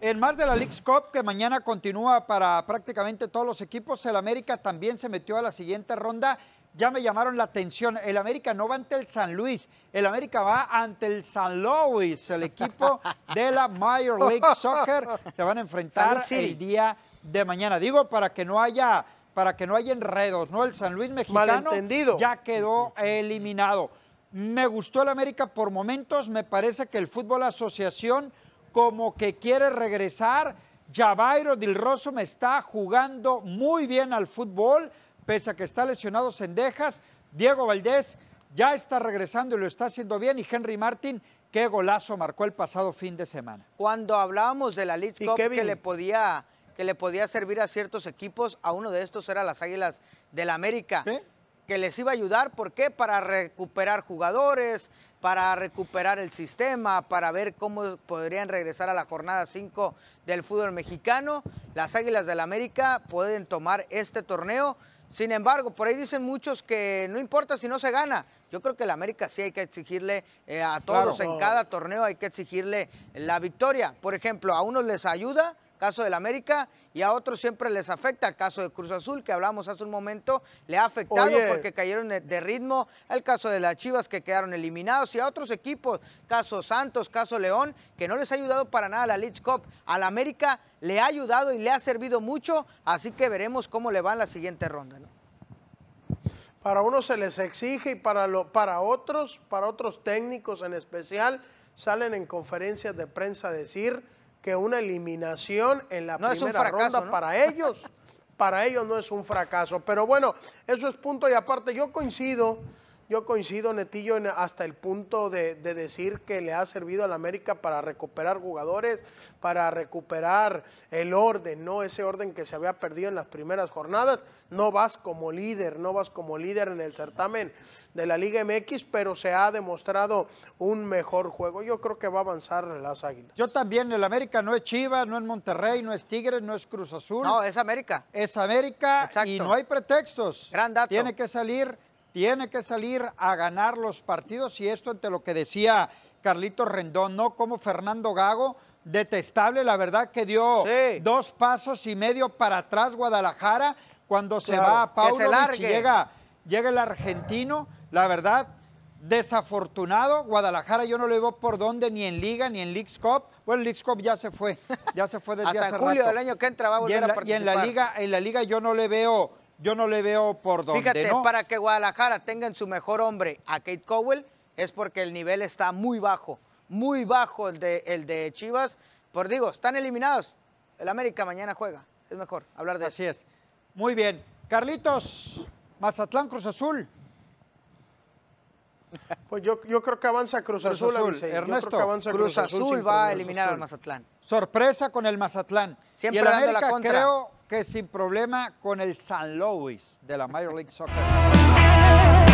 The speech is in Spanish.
En más de la Leagues Cup, que mañana continúa para prácticamente todos los equipos, el América también se metió a la siguiente ronda. Ya me llamaron la atención. El América no va ante el San Luis, el América va ante el San Luis, el equipo de la Major League Soccer. Se van a enfrentar el día de mañana. Digo, para que no haya, para que no haya enredos, ¿no? El San Luis mexicano ya quedó eliminado. Me gustó el América por momentos, me parece que el fútbol asociación como que quiere regresar. Javairo Dilroso me está jugando muy bien al fútbol, pese a que está lesionado Sendejas. Diego Valdés ya está regresando y lo está haciendo bien. Y Henry Martín, qué golazo marcó el pasado fin de semana. Cuando hablábamos de la Leeds Cup que le podía que le podía servir a ciertos equipos, a uno de estos era las Águilas del América que les iba a ayudar, ¿por qué? Para recuperar jugadores, para recuperar el sistema, para ver cómo podrían regresar a la jornada 5 del fútbol mexicano. Las Águilas del América pueden tomar este torneo. Sin embargo, por ahí dicen muchos que no importa si no se gana. Yo creo que el América sí hay que exigirle eh, a todos en cada torneo, hay que exigirle la victoria. Por ejemplo, a unos les ayuda, caso del América, y a otros siempre les afecta. El caso de Cruz Azul, que hablamos hace un momento, le ha afectado porque cayeron de ritmo. El caso de las Chivas, que quedaron eliminados, y a otros equipos, caso Santos, caso León, que no les ha ayudado para nada la Leeds Cup. Al América le ha ayudado y le ha servido mucho, así que veremos cómo le va en la siguiente ronda. Para unos se les exige y para, para otros, para otros técnicos en especial, salen en conferencias de prensa a decir que una eliminación en la primera fracaso, ronda para ellos. para ellos no es un fracaso. Pero bueno, eso es punto y aparte. Yo coincido yo coincido, Netillo, hasta el punto de, decir que le ha servido a la América para recuperar jugadores, para recuperar el orden, ¿no? Ese orden que se había perdido en las primeras jornadas. No vas como líder, no vas como líder en el certamen de la Liga MX, pero se ha demostrado un mejor juego. Yo creo que va a avanzar las Águilas. Yo también, el América no es Chivas, no es Monterrey, no es Tigres, no es Cruz Azul. No, es América. Es América y no hay pretextos. Gran dato. Tiene que salir tiene que salir a ganar los partidos y esto entre lo que decía Carlito Rendón, no como Fernando Gago, detestable, la verdad que dio dos pasos y medio para atrás Guadalajara cuando se va a Paulo y llega, llega el argentino, la verdad desafortunado, Guadalajara yo no le veo por dónde ni en Liga ni en Leagues Cup, bueno, Leagues Cup ya se fue, ya se fue desde Hasta en julio del año que entra va a volver Y en la Liga, en la Liga yo no le veo yo no le veo por dónde. Fíjate, para que Guadalajara tenga en su mejor hombre a Kate Cowell es porque el nivel está muy bajo, muy bajo el de, Chivas. Por digo, están eliminados. El América mañana juega. Es mejor hablar de Así eso. Así es. Muy bien. Carlitos, Mazatlán Cruz Azul. Pues yo, yo creo que avanza Cruz, Azul, Ernesto, yo creo que avanza Cruz, Azul, va a eliminar al Mazatlán. Sorpresa con el Mazatlán. Siempre y América, creo que sin problema con el San Louis de la Major League Soccer.